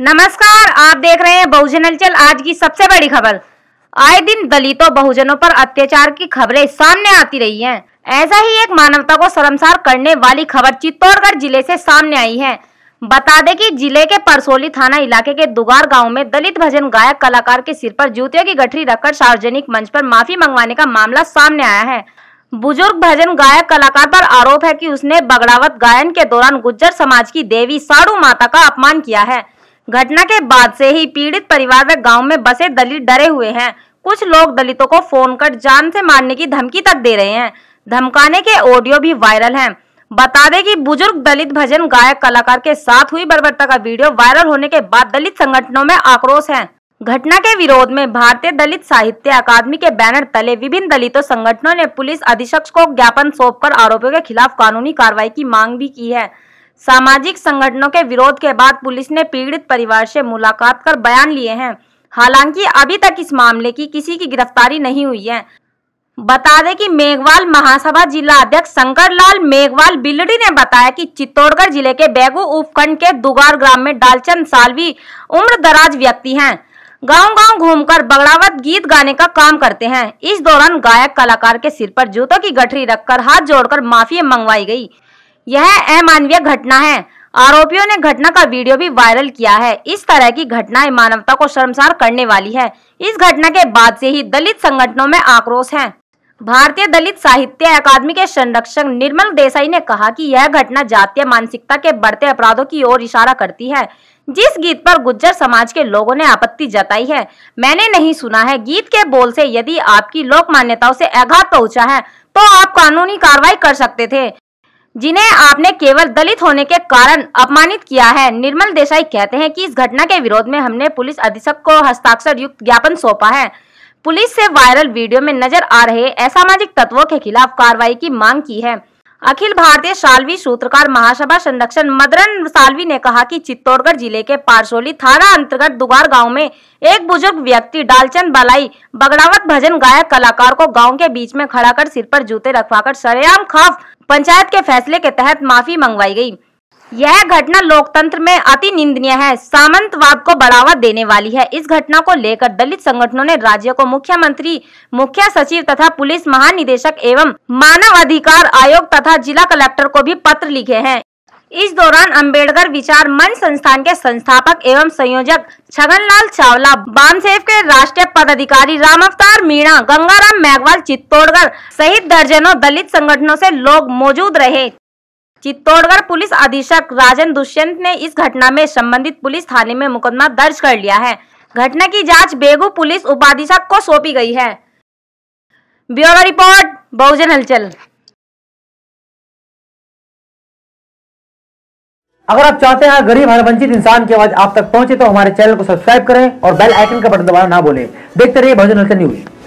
नमस्कार आप देख रहे हैं बहुजन हलचल आज की सबसे बड़ी खबर आए दिन दलितों बहुजनों पर अत्याचार की खबरें सामने आती रही हैं। ऐसा ही एक मानवता को शर्मसार करने वाली खबर चित्तौड़गढ़ जिले से सामने आई है बता दें कि जिले के परसोली थाना इलाके के दुगार गांव में दलित भजन गायक कलाकार के सिर पर जूतियों की गठरी रखकर सार्वजनिक मंच पर माफी मंगवाने का मामला सामने आया है बुजुर्ग भजन गायक कलाकार पर आरोप है कि उसने बगड़ावत गायन के दौरान गुज्जर समाज की देवी साड़ू माता का अपमान किया है घटना के बाद से ही पीड़ित परिवार व गांव में बसे दलित डरे हुए हैं कुछ लोग दलितों को फोन कर जान से मारने की धमकी तक दे रहे हैं धमकाने के ऑडियो भी वायरल हैं। बता दें कि बुजुर्ग दलित भजन गायक कलाकार के साथ हुई बर्बरता का वीडियो वायरल होने के बाद दलित संगठनों में आक्रोश है घटना के विरोध में भारतीय दलित साहित्य अकादमी के बैनर तले विभिन्न दलितों संगठनों ने पुलिस अधीक्षक को ज्ञापन सौंपकर आरोपियों के खिलाफ कानूनी कार्रवाई की मांग भी की है सामाजिक संगठनों के विरोध के बाद पुलिस ने पीड़ित परिवार से मुलाकात कर बयान लिए हैं हालांकि अभी तक इस मामले की किसी की गिरफ्तारी नहीं हुई है बता दें कि मेघवाल महासभा जिला अध्यक्ष शंकर लाल मेघवाल बिल्डी ने बताया कि चित्तौड़गढ़ जिले के बैगू उपखंड के दुगार ग्राम में डालचंद सालवी उम्र दराज व्यक्ति हैं गांव गांव घूमकर बगड़ावत गीत गाने का काम करते हैं इस दौरान गायक कलाकार के सिर पर जूतों की गठरी रखकर हाथ जोड़कर माफी मंगवाई गयी यह अमानवीय घटना है आरोपियों ने घटना का वीडियो भी वायरल किया है इस तरह की घटनाएं मानवता को शर्मसार करने वाली है इस घटना के बाद से ही दलित संगठनों में आक्रोश है भारतीय दलित साहित्य अकादमी के संरक्षक निर्मल देसाई ने कहा कि यह घटना जातीय मानसिकता के बढ़ते अपराधों की ओर इशारा करती है जिस गीत पर गुज्जर समाज के लोगों ने आपत्ति जताई है मैंने नहीं सुना है गीत के बोल से यदि आपकी लोक मान्यताओं से आघात पहुंचा है तो आप कानूनी कार्रवाई कर सकते थे जिन्हें आपने केवल दलित होने के कारण अपमानित किया है निर्मल देसाई कहते हैं कि इस घटना के विरोध में हमने पुलिस अधीक्षक को हस्ताक्षर युक्त ज्ञापन सौंपा है पुलिस से वायरल वीडियो में नजर आ रहे असामाजिक तत्वों के खिलाफ कार्रवाई की मांग की है अखिल भारतीय सालवी सूत्रकार महासभा संरक्षण मदरन सालवी ने कहा कि चित्तौड़गढ़ जिले के पारसोली थाना अंतर्गत दुगार गांव में एक बुजुर्ग व्यक्ति डालचंद बलाई बगड़ावत भजन गायक कलाकार को गांव के बीच में खड़ा कर सिर पर जूते रखवाकर सरेआम खाफ पंचायत के फैसले के तहत माफी मंगवाई गई यह घटना लोकतंत्र में अति निंदनीय है सामंतवाद को बढ़ावा देने वाली है इस घटना को लेकर दलित संगठनों ने राज्य को मुख्यमंत्री मुख्य सचिव तथा पुलिस महानिदेशक एवं मानव अधिकार आयोग तथा जिला कलेक्टर को भी पत्र लिखे हैं इस दौरान अंबेडकर विचार मंच संस्थान के संस्थापक एवं संयोजक छगनलाल चावला बामसेफ के राष्ट्रीय पदाधिकारी राम अवतार मीणा गंगाराम मेघवाल चित्तौड़गढ़ सहित दर्जनों दलित संगठनों से लोग मौजूद रहे चित्तौड़गढ़ पुलिस अधीक्षक राजन दुष्यंत ने इस घटना में संबंधित पुलिस थाने में मुकदमा दर्ज कर लिया है घटना की जांच बेगू पुलिस उपाधीक्षक को सौंपी गई है ब्यूरो रिपोर्ट बहुजन हलचल अगर आप चाहते हैं गरीब हर वंचित इंसान की आवाज आप तक पहुंचे तो हमारे चैनल को सब्सक्राइब करें और बेल आइकन का बटन दबाना ना बोले देखते रहिए बहुजन हलचल न्यूज